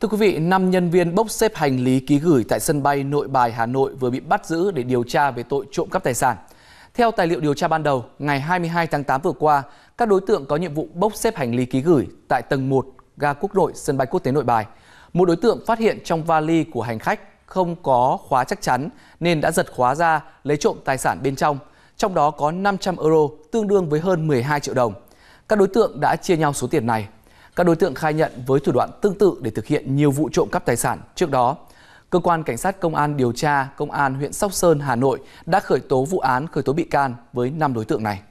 Thưa quý vị, 5 nhân viên bốc xếp hành lý ký gửi tại sân bay Nội Bài Hà Nội vừa bị bắt giữ để điều tra về tội trộm cắp tài sản. Theo tài liệu điều tra ban đầu, ngày 22 tháng 8 vừa qua, các đối tượng có nhiệm vụ bốc xếp hành lý ký gửi tại tầng 1 ga quốc nội sân bay quốc tế Nội Bài. Một đối tượng phát hiện trong vali của hành khách không có khóa chắc chắn nên đã giật khóa ra lấy trộm tài sản bên trong, trong đó có 500 euro tương đương với hơn 12 triệu đồng. Các đối tượng đã chia nhau số tiền này các đối tượng khai nhận với thủ đoạn tương tự để thực hiện nhiều vụ trộm cắp tài sản trước đó. Cơ quan Cảnh sát Công an điều tra Công an huyện Sóc Sơn, Hà Nội đã khởi tố vụ án khởi tố bị can với 5 đối tượng này.